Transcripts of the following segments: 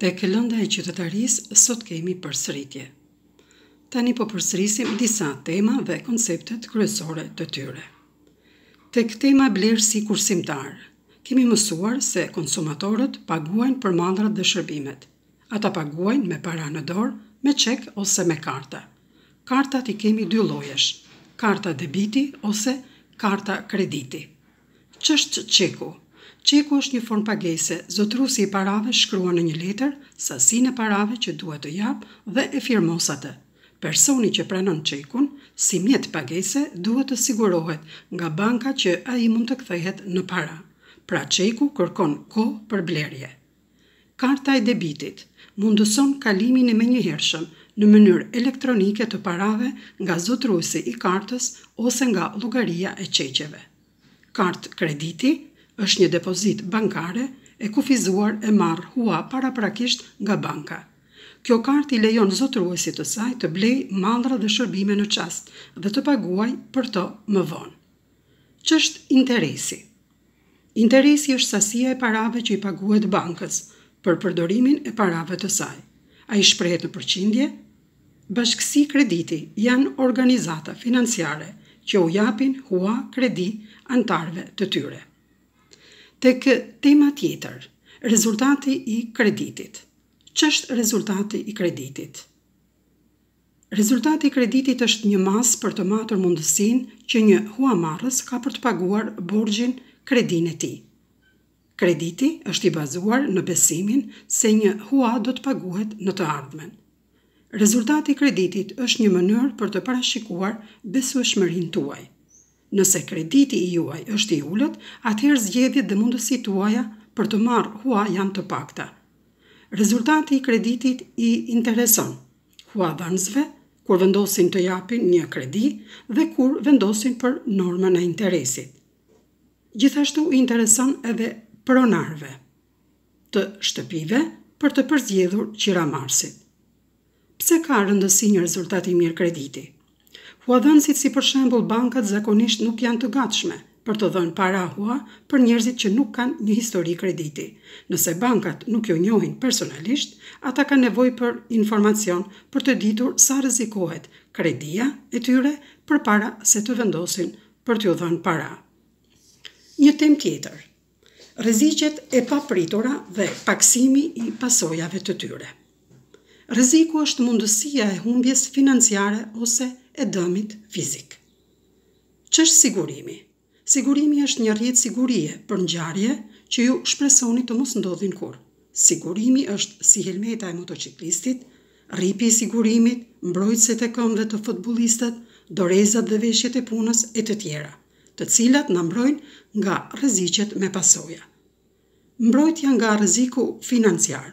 dhe këllënda e qytetarisë sot kemi përsëritje. Tani po përsërisim disa tema dhe konceptet kryesore të tyre. Te këtema blirë si kursimtar, kemi mësuar se konsumatorët paguajnë për mandrat dhe shërbimet. Ata paguajnë me para në dorë, me qek ose me karta. Kartat i kemi dy lojesh, karta debiti ose karta krediti. Qështë qeku? Qeku është një formë pagese, zotrusi i parave shkrua në një letër, sasin e parave që duhet të japë dhe e firmosatë. Personi që pranon qekun, si mjetë pagese, duhet të sigurohet nga banka që a i mund të kthehet në para. Pra qeku kërkon ko për blerje. Karta e debitit mundëson kalimin e me një hershëm në mënyrë elektronike të parave nga zotrusi i kartës ose nga lugaria e qeqeve. Kartë krediti është një depozit bankare e kufizuar e marrë hua para prakisht nga banka. Kjo kart i lejon zotruesit të saj të blej malra dhe shërbime në qast dhe të paguaj për to më vonë. Qështë interesi? Interesi është sasia e parave që i paguet bankës për përdorimin e parave të saj. A i shprejet në përqindje? Bashkësi krediti janë organizata financiare që u japin hua kredi antarve të tyre të kë tema tjetër, rezultati i kreditit. Qështë rezultati i kreditit? Rezultati i kreditit është një mas për të matur mundësin që një hua marrës ka për të paguar borgjin kredin e ti. Krediti është i bazuar në besimin se një hua do të paguhet në të ardhmen. Rezultati i kreditit është një mënyrë për të parashikuar besueshmërinë tuaj. Nëse krediti i juaj është i ullët, atëherë zgjedhjet dhe mundësi tuaja për të marrë hua janë të pakta. Rezultati i kreditit i intereson. Hua dhënësve, kur vendosin të japin një kredi dhe kur vendosin për normën e interesit. Gjithashtu i intereson edhe pronarve të shtëpive për të përzgjedhur qira marsit. Pse ka rëndësi një rezultat i mirë kreditit? hua dhënësit si për shembul bankat zakonisht nuk janë të gatshme për të dhënë para hua për njerëzit që nuk kanë një histori krediti. Nëse bankat nuk jo njohin personalisht, ata ka nevoj për informacion për të ditur sa rezikohet kredia e tyre për para se të vendosin për të dhënë para. Një tem tjetër, rezicet e papritura dhe paksimi i pasojave të tyre. Rëziku është mundësia e humbjes financiare ose financiare e dëmit fizik. Që është sigurimi? Sigurimi është një rjetë sigurie për njëjarje që ju shpresoni të mos ndodhin kur. Sigurimi është si helmeta e motociklistit, ripi i sigurimit, mbrojtësit e këmve të futbolistet, dorezat dhe veshjet e punës e të tjera, të cilat në mbrojnë nga rëzicet me pasoja. Mbrojtja nga rëziku financiar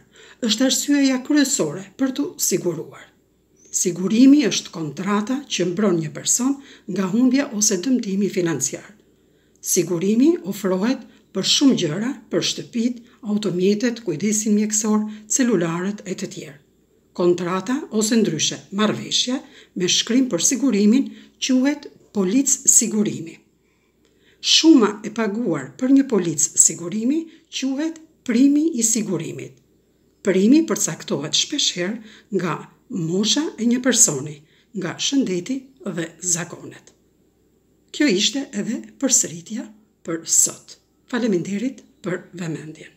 është arsyeja kryesore për të siguruar. Sigurimi është kontrata që mbron një person nga humbja ose dëmtimi financiar. Sigurimi ofrohet për shumë gjëra, për shtëpit, automjetet, kujdesin mjekësor, celularet e të tjerë. Kontrata ose ndryshe marveshja me shkrim për sigurimin quhet polic sigurimi. Shuma e paguar për një polic sigurimi quhet primi i sigurimit. Primi përcaktohet shpesherë nga Mosha e një personi nga shëndeti dhe zakonet. Kjo ishte edhe përsëritja për sot. Faleminderit për vëmendjen.